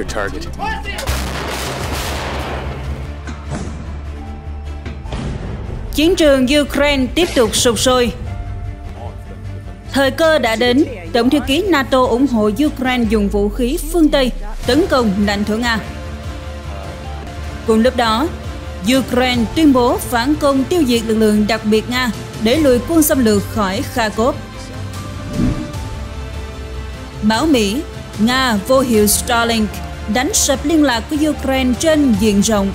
Your target. Chiến trường Ukraine tiếp tục sụp sôi. Thời cơ đã đến, Tổng thư ký NATO ủng hộ Ukraine dùng vũ khí phương Tây tấn công lãnh thổ Nga. Cùng lúc đó, Ukraine tuyên bố phản công tiêu diệt lực lượng đặc biệt Nga để lùi quân xâm lược khỏi Kharkov. Báo Mỹ, Nga vô hiệu Starlink – đánh sập liên lạc của Ukraine trên diện rộng.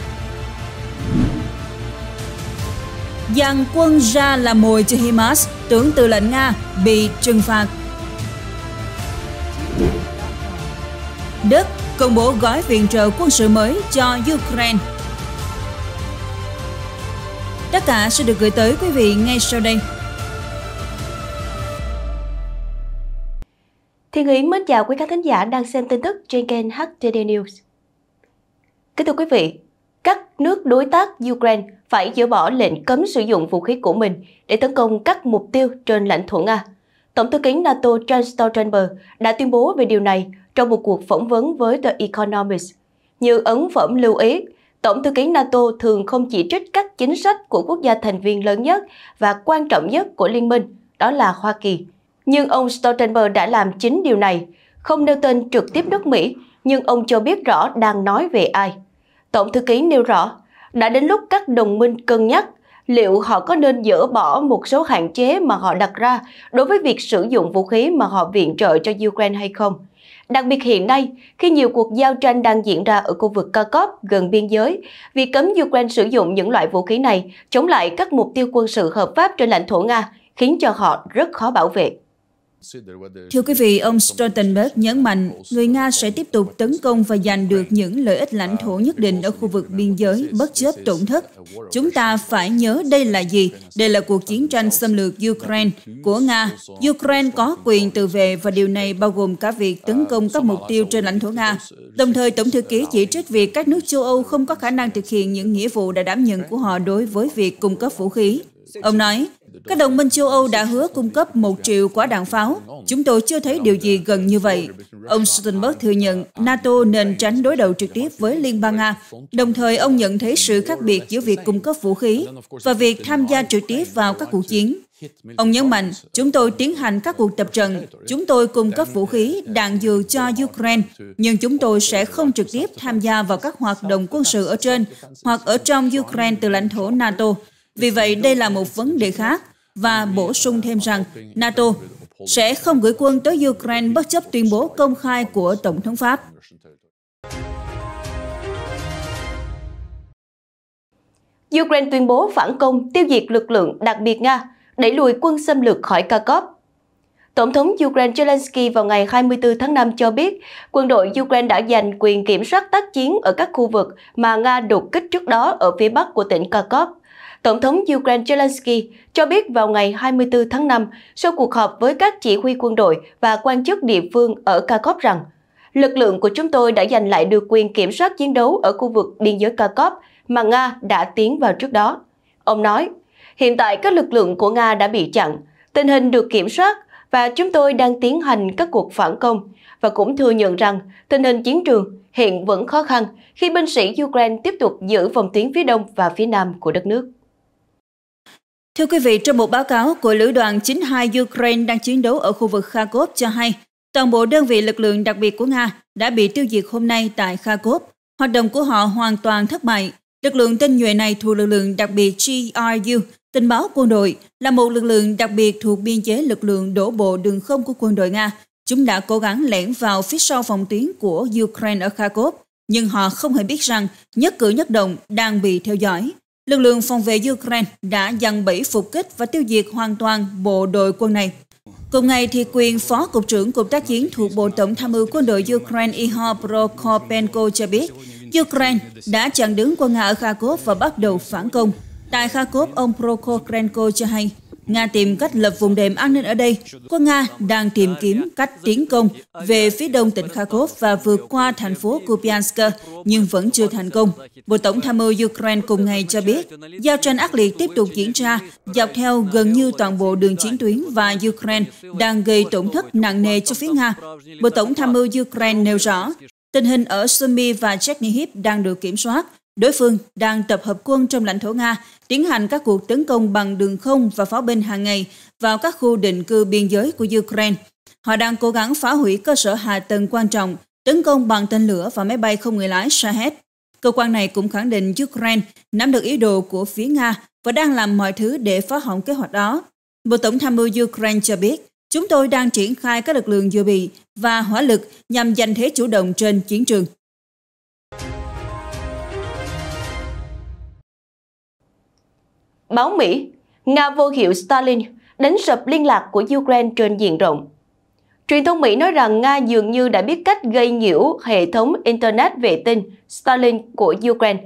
Dàn quân ra là mồi cho Himas, tưởng tư lệnh Nga bị trừng phạt. Đức công bố gói viện trợ quân sự mới cho Ukraine. Tất cả sẽ được gửi tới quý vị ngay sau đây. Thiên Yến mến chào quý khán thính giả đang xem tin tức trên kênh HTD News. Kính thưa quý vị, các nước đối tác Ukraine phải dỡ bỏ lệnh cấm sử dụng vũ khí của mình để tấn công các mục tiêu trên lãnh thổ Nga. Tổng thư ký NATO Jens Stoltenberg đã tuyên bố về điều này trong một cuộc phỏng vấn với The Economist. Như ấn phẩm lưu ý, Tổng thư ký NATO thường không chỉ trích các chính sách của quốc gia thành viên lớn nhất và quan trọng nhất của liên minh, đó là Hoa Kỳ, nhưng ông Stoltenberg đã làm chính điều này, không nêu tên trực tiếp nước Mỹ, nhưng ông cho biết rõ đang nói về ai. Tổng thư ký nêu rõ, đã đến lúc các đồng minh cân nhắc liệu họ có nên dỡ bỏ một số hạn chế mà họ đặt ra đối với việc sử dụng vũ khí mà họ viện trợ cho Ukraine hay không. Đặc biệt hiện nay, khi nhiều cuộc giao tranh đang diễn ra ở khu vực Kharkov gần biên giới, việc cấm Ukraine sử dụng những loại vũ khí này chống lại các mục tiêu quân sự hợp pháp trên lãnh thổ Nga khiến cho họ rất khó bảo vệ. Thưa quý vị, ông Stoltenberg nhấn mạnh người Nga sẽ tiếp tục tấn công và giành được những lợi ích lãnh thổ nhất định ở khu vực biên giới bất chấp tổn thất. Chúng ta phải nhớ đây là gì? Đây là cuộc chiến tranh xâm lược Ukraine của Nga. Ukraine có quyền tự vệ và điều này bao gồm cả việc tấn công các mục tiêu trên lãnh thổ Nga. Đồng thời, Tổng thư ký chỉ trích việc các nước châu Âu không có khả năng thực hiện những nghĩa vụ đã đảm nhận của họ đối với việc cung cấp vũ khí. Ông nói, các đồng minh châu Âu đã hứa cung cấp một triệu quả đạn pháo. Chúng tôi chưa thấy điều gì gần như vậy. Ông Stoltenberg thừa nhận NATO nên tránh đối đầu trực tiếp với Liên bang Nga. Đồng thời, ông nhận thấy sự khác biệt giữa việc cung cấp vũ khí và việc tham gia trực tiếp vào các cuộc chiến. Ông nhấn mạnh, chúng tôi tiến hành các cuộc tập trận, chúng tôi cung cấp vũ khí, đạn dược cho Ukraine, nhưng chúng tôi sẽ không trực tiếp tham gia vào các hoạt động quân sự ở trên hoặc ở trong Ukraine từ lãnh thổ NATO. Vì vậy, đây là một vấn đề khác và bổ sung thêm rằng NATO sẽ không gửi quân tới Ukraine bất chấp tuyên bố công khai của Tổng thống Pháp. Ukraine tuyên bố phản công tiêu diệt lực lượng đặc biệt Nga, đẩy lùi quân xâm lược khỏi Kharkov. Tổng thống Ukraine Zelensky vào ngày 24 tháng 5 cho biết quân đội Ukraine đã giành quyền kiểm soát tác chiến ở các khu vực mà Nga đột kích trước đó ở phía bắc của tỉnh Kharkov Tổng thống Ukraine Zelensky cho biết vào ngày 24 tháng 5 sau cuộc họp với các chỉ huy quân đội và quan chức địa phương ở Kharkov rằng lực lượng của chúng tôi đã giành lại được quyền kiểm soát chiến đấu ở khu vực biên giới Kharkov mà Nga đã tiến vào trước đó. Ông nói, hiện tại các lực lượng của Nga đã bị chặn, tình hình được kiểm soát và chúng tôi đang tiến hành các cuộc phản công và cũng thừa nhận rằng tình hình chiến trường hiện vẫn khó khăn khi binh sĩ Ukraine tiếp tục giữ vòng tuyến phía đông và phía nam của đất nước. Thưa quý vị, trong một báo cáo của Lữ đoàn 92 Ukraine đang chiến đấu ở khu vực Kharkov cho hay, toàn bộ đơn vị lực lượng đặc biệt của Nga đã bị tiêu diệt hôm nay tại Kharkov. Hoạt động của họ hoàn toàn thất bại. Lực lượng tinh nhuệ này thuộc lực lượng đặc biệt GRU, tình báo quân đội, là một lực lượng đặc biệt thuộc biên chế lực lượng đổ bộ đường không của quân đội Nga. Chúng đã cố gắng lẻn vào phía sau phòng tuyến của Ukraine ở Kharkov, nhưng họ không hề biết rằng nhất cử nhất động đang bị theo dõi lực lượng phòng vệ Ukraine đã dằn bẫy phục kích và tiêu diệt hoàn toàn bộ đội quân này. Cùng ngày, thì quyền Phó Cục trưởng Cục tác chiến thuộc Bộ Tổng tham mưu quân đội Ukraine Ihor Prokopenko cho biết, Ukraine đã chặn đứng quân Nga ở Kharkov và bắt đầu phản công. Tại Kharkov, ông Prokopenko cho hay, Nga tìm cách lập vùng đệm an ninh ở đây. Quân Nga đang tìm kiếm cách tiến công về phía đông tỉnh Kharkov và vượt qua thành phố Kupiansk, nhưng vẫn chưa thành công. Bộ Tổng tham mưu Ukraine cùng ngày cho biết, giao tranh ác liệt tiếp tục diễn ra dọc theo gần như toàn bộ đường chiến tuyến và Ukraine đang gây tổn thất nặng nề cho phía Nga. Bộ Tổng tham mưu Ukraine nêu rõ, tình hình ở Sumy và Chernihiv đang được kiểm soát Đối phương đang tập hợp quân trong lãnh thổ Nga, tiến hành các cuộc tấn công bằng đường không và pháo binh hàng ngày vào các khu định cư biên giới của Ukraine. Họ đang cố gắng phá hủy cơ sở hạ tầng quan trọng, tấn công bằng tên lửa và máy bay không người lái Shahed. Cơ quan này cũng khẳng định Ukraine nắm được ý đồ của phía Nga và đang làm mọi thứ để phá hỏng kế hoạch đó. Bộ Tổng tham mưu Ukraine cho biết, chúng tôi đang triển khai các lực lượng dự bị và hỏa lực nhằm giành thế chủ động trên chiến trường. Báo Mỹ, Nga vô hiệu Stalin đánh sập liên lạc của Ukraine trên diện rộng. Truyền thông Mỹ nói rằng Nga dường như đã biết cách gây nhiễu hệ thống Internet vệ tinh Stalin của Ukraine,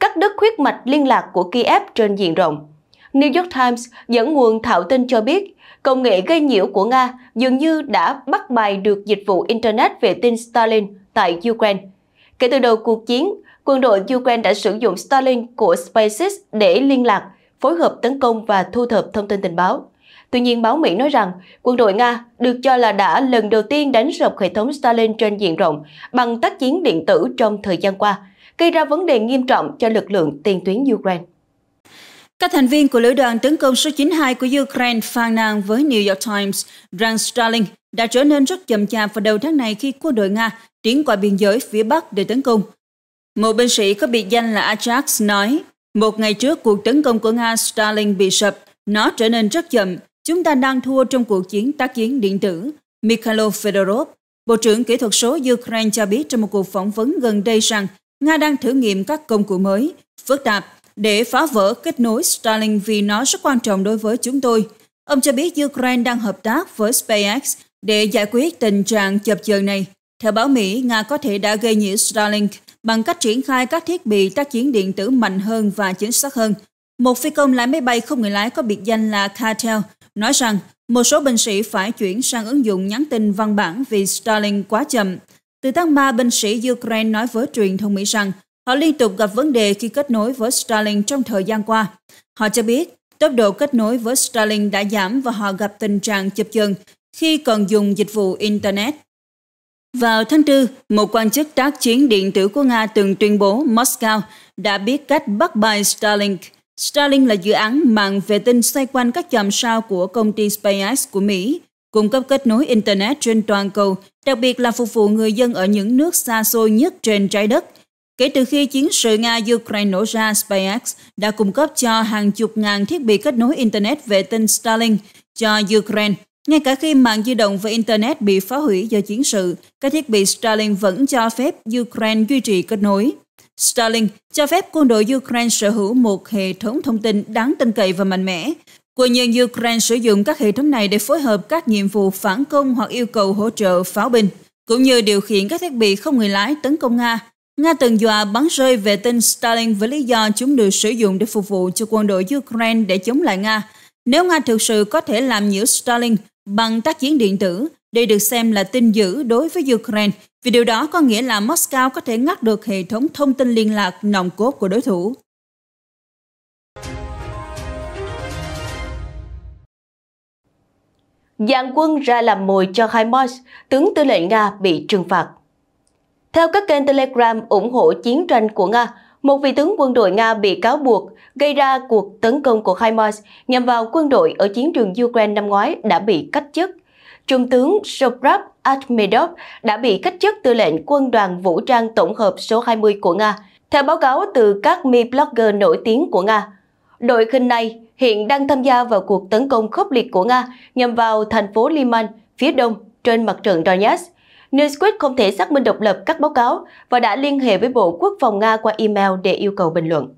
cắt đứt huyết mạch liên lạc của Kiev trên diện rộng. New York Times dẫn nguồn thạo tin cho biết, công nghệ gây nhiễu của Nga dường như đã bắt bài được dịch vụ Internet vệ tinh Stalin tại Ukraine. Kể từ đầu cuộc chiến, quân đội Ukraine đã sử dụng Stalin của SpaceX để liên lạc phối hợp tấn công và thu thập thông tin tình báo. Tuy nhiên, báo Mỹ nói rằng quân đội Nga được cho là đã lần đầu tiên đánh sập hệ thống Stalin trên diện rộng bằng tác chiến điện tử trong thời gian qua, gây ra vấn đề nghiêm trọng cho lực lượng tiền tuyến Ukraine. Các thành viên của lữ đoàn tấn công số 92 của Ukraine phàn nàn với New York Times rằng Stalin đã trở nên rất chậm chạp vào đầu tháng này khi quân đội Nga tiến qua biên giới phía Bắc để tấn công. Một binh sĩ có biệt danh là Ajax nói một ngày trước cuộc tấn công của Nga Stalin bị sập, nó trở nên rất chậm. Chúng ta đang thua trong cuộc chiến tác chiến điện tử. Mikhailo Fedorov, Bộ trưởng Kỹ thuật số Ukraine cho biết trong một cuộc phỏng vấn gần đây rằng Nga đang thử nghiệm các công cụ mới, phức tạp, để phá vỡ kết nối Starlink vì nó rất quan trọng đối với chúng tôi. Ông cho biết Ukraine đang hợp tác với SpaceX để giải quyết tình trạng chập chờn này. Theo báo Mỹ, Nga có thể đã gây nhiễu Starlink bằng cách triển khai các thiết bị tác chiến điện tử mạnh hơn và chính xác hơn. Một phi công lái máy bay không người lái có biệt danh là Cartel nói rằng một số binh sĩ phải chuyển sang ứng dụng nhắn tin văn bản vì Starlink quá chậm. Từ tháng 3, binh sĩ Ukraine nói với truyền thông Mỹ rằng họ liên tục gặp vấn đề khi kết nối với Starlink trong thời gian qua. Họ cho biết tốc độ kết nối với Starlink đã giảm và họ gặp tình trạng chập chờn khi còn dùng dịch vụ Internet. Vào tháng 4, một quan chức tác chiến điện tử của Nga từng tuyên bố Moscow đã biết cách bắt bài Starlink. Starlink là dự án mạng vệ tinh xoay quanh các chòm sao của công ty SpaceX của Mỹ, cung cấp kết nối Internet trên toàn cầu, đặc biệt là phục vụ người dân ở những nước xa xôi nhất trên trái đất. Kể từ khi chiến sự Nga-Ukraine nổ ra, SpaceX đã cung cấp cho hàng chục ngàn thiết bị kết nối Internet vệ tinh Starlink cho Ukraine ngay cả khi mạng di động và Internet bị phá hủy do chiến sự, các thiết bị Starlink vẫn cho phép Ukraine duy trì kết nối. Starlink cho phép quân đội Ukraine sở hữu một hệ thống thông tin đáng tin cậy và mạnh mẽ. Quân nhân Ukraine sử dụng các hệ thống này để phối hợp các nhiệm vụ phản công hoặc yêu cầu hỗ trợ pháo binh, cũng như điều khiển các thiết bị không người lái tấn công Nga. Nga từng dọa bắn rơi vệ tinh Starlink với lý do chúng được sử dụng để phục vụ cho quân đội Ukraine để chống lại Nga. Nếu Nga thực sự có thể làm nhiễu Starlink, bằng tác chiến điện tử. Đây được xem là tin dữ đối với Ukraine vì điều đó có nghĩa là Moscow có thể ngắt được hệ thống thông tin liên lạc nòng cốt của đối thủ. Giàn quân ra làm mồi cho Hamas, tướng tư lệnh Nga bị trừng phạt. Theo các kênh Telegram ủng hộ chiến tranh của Nga, một vị tướng quân đội Nga bị cáo buộc gây ra cuộc tấn công của HIMARS nhằm vào quân đội ở chiến trường Ukraine năm ngoái đã bị cách chức. Trung tướng Sobrab Akhmedov đã bị cách chức tư lệnh quân đoàn vũ trang tổng hợp số 20 của Nga, theo báo cáo từ các mi blogger nổi tiếng của Nga. Đội khinh này hiện đang tham gia vào cuộc tấn công khốc liệt của Nga nhằm vào thành phố Liman, phía đông, trên mặt trận Donetsk. Newsweek không thể xác minh độc lập các báo cáo và đã liên hệ với Bộ Quốc phòng Nga qua email để yêu cầu bình luận.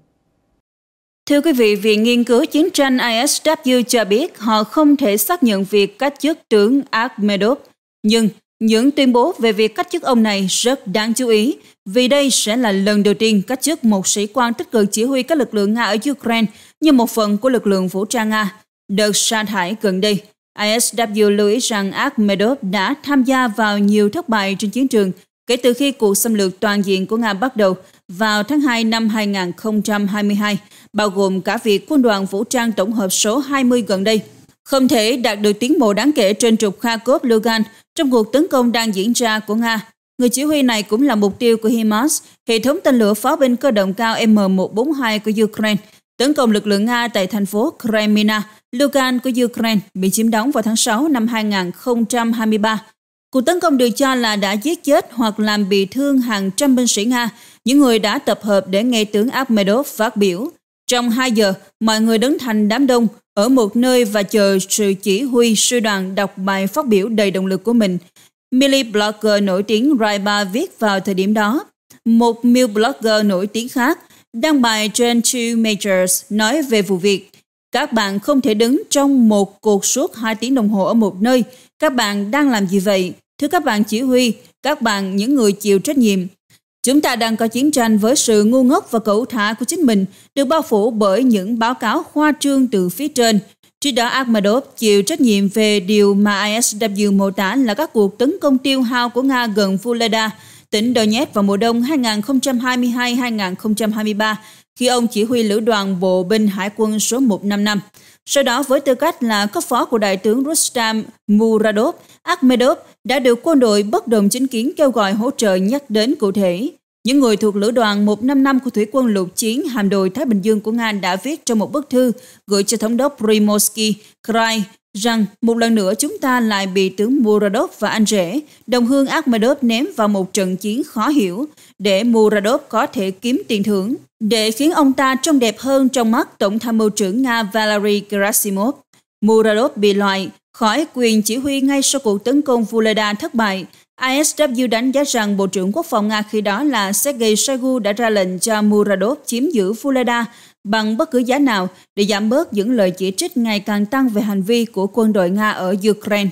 Thưa quý vị, Viện Nghiên cứu Chiến tranh ISW cho biết họ không thể xác nhận việc cách chức tướng Akhmedov, nhưng những tuyên bố về việc cách chức ông này rất đáng chú ý, vì đây sẽ là lần đầu tiên cách chức một sĩ quan tích cực chỉ huy các lực lượng Nga ở Ukraine như một phần của lực lượng vũ trang Nga. được sa thải gần đây ISW lưu ý rằng Akhmedov đã tham gia vào nhiều thất bại trên chiến trường kể từ khi cuộc xâm lược toàn diện của Nga bắt đầu vào tháng 2 năm 2022, bao gồm cả việc quân đoàn vũ trang tổng hợp số 20 gần đây không thể đạt được tiến bộ đáng kể trên trục Kharkov Lugan trong cuộc tấn công đang diễn ra của Nga. Người chỉ huy này cũng là mục tiêu của HIMARS, hệ thống tên lửa pháo binh cơ động cao M142 của Ukraine, tấn công lực lượng Nga tại thành phố Kremina, Lugan của Ukraine bị chiếm đóng vào tháng 6 năm 2023. Cuộc tấn công được cho là đã giết chết hoặc làm bị thương hàng trăm binh sĩ Nga, những người đã tập hợp để nghe tướng Akhmedov phát biểu. Trong 2 giờ, mọi người đứng thành đám đông ở một nơi và chờ sự chỉ huy sư đoàn đọc bài phát biểu đầy động lực của mình. Millie blogger nổi tiếng Raiba viết vào thời điểm đó. Một Mill blogger nổi tiếng khác Đăng bài trên Two Majors nói về vụ việc các bạn không thể đứng trong một cuộc suốt 2 tiếng đồng hồ ở một nơi. Các bạn đang làm gì vậy? Thưa các bạn chỉ huy, các bạn những người chịu trách nhiệm. Chúng ta đang có chiến tranh với sự ngu ngốc và cẩu thả của chính mình được bao phủ bởi những báo cáo khoa trương từ phía trên. Trước đó Akhmadov chịu trách nhiệm về điều mà ISW mô tả là các cuộc tấn công tiêu hao của Nga gần Fuleda tỉnh Donetsk vào mùa đông 2022-2023 khi ông chỉ huy lữ đoàn bộ binh hải quân số 155. Sau đó với tư cách là cấp phó của Đại tướng Rustam Muradov, Akhmedov đã được quân đội bất đồng chính kiến kêu gọi hỗ trợ nhắc đến cụ thể. Những người thuộc lữ đoàn 155 của Thủy quân lục chiến hàm đội Thái Bình Dương của Nga đã viết trong một bức thư gửi cho thống đốc Primorsky Krai rằng một lần nữa chúng ta lại bị tướng Muradov và anh rể, đồng hương Akhmedov ném vào một trận chiến khó hiểu để Muradov có thể kiếm tiền thưởng, để khiến ông ta trông đẹp hơn trong mắt Tổng tham mưu trưởng Nga Valery Gerasimov. Muradov bị loại khỏi quyền chỉ huy ngay sau cuộc tấn công Vuleda thất bại. ISW đánh giá rằng Bộ trưởng Quốc phòng Nga khi đó là Sergei Shoigu đã ra lệnh cho Muradov chiếm giữ Vuleda bằng bất cứ giá nào để giảm bớt những lời chỉ trích ngày càng tăng về hành vi của quân đội Nga ở Ukraine.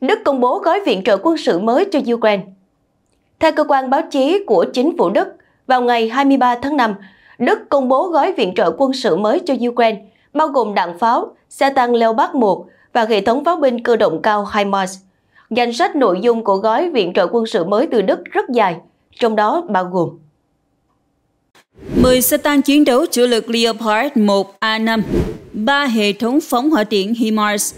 Đức công bố gói viện trợ quân sự mới cho Ukraine. Theo cơ quan báo chí của chính phủ Đức, vào ngày 23 tháng 5, Đức công bố gói viện trợ quân sự mới cho Ukraine, bao gồm đạn pháo, xe tăng Leopard 1 và hệ thống pháo binh cơ động cao HIMARS. Danh sách nội dung của gói viện trợ quân sự mới từ Đức rất dài, trong đó bao gồm 10 xe tăng chiến đấu chủ lực Leopard 1A5, 3 hệ thống phóng hỏa tiễn HIMARS,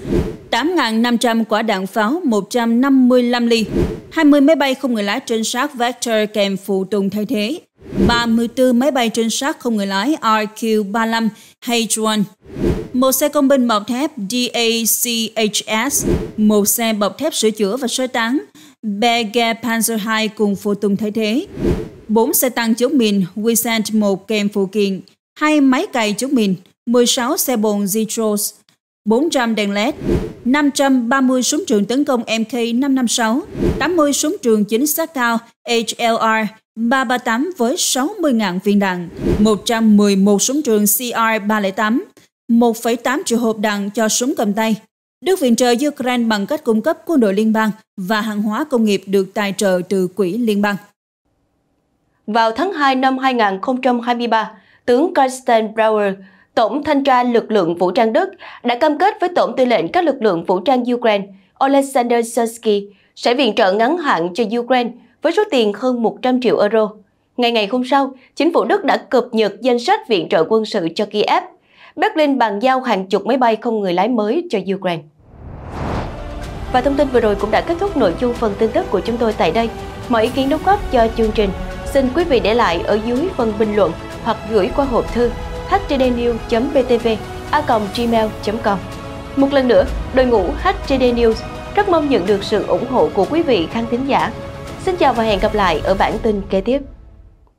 8.500 quả đạn pháo 155 ly, 20 máy bay không người lái trinh sát Vector kèm phụ tùng thay thế, 34 máy bay trinh sát không người lái RQ-35 Hadron, một xe công binh bọc thép DACHS, một xe bọc thép sửa chữa và sơ tán BG Panzer II cùng phụ tùng thay thế, bốn xe tăng chống mìn Wisent 1 kèm phụ kiện, hai máy cày chống mìn, 16 xe bồn Zitros, 400 đèn LED, 530 súng trường tấn công MK556, 80 súng trường chính xác cao HLR 338 với 60.000 viên đạn, 111 súng trường CR308, 1,8 triệu hộp đạn cho súng cầm tay. Đức viện trợ Ukraine bằng cách cung cấp quân đội liên bang và hàng hóa công nghiệp được tài trợ từ quỹ liên bang. Vào tháng 2 năm 2023, tướng Karsten Brauer, Tổng thanh tra lực lượng vũ trang Đức, đã cam kết với Tổng tư lệnh các lực lượng vũ trang Ukraine Oleksandr Sosky sẽ viện trợ ngắn hạn cho Ukraine với số tiền hơn 100 triệu euro. Ngày ngày hôm sau, chính phủ Đức đã cập nhật danh sách viện trợ quân sự cho Kiev Berlin bàn giao hàng chục máy bay không người lái mới cho Ukraine. Và thông tin vừa rồi cũng đã kết thúc nội dung phần tin tức của chúng tôi tại đây. Mọi ý kiến đóng góp cho chương trình xin quý vị để lại ở dưới phần bình luận hoặc gửi qua hộp thư htdnews.btv a.gmail.com Một lần nữa, đội ngũ HTD News rất mong nhận được sự ủng hộ của quý vị khán thính giả. Xin chào và hẹn gặp lại ở bản tin kế tiếp.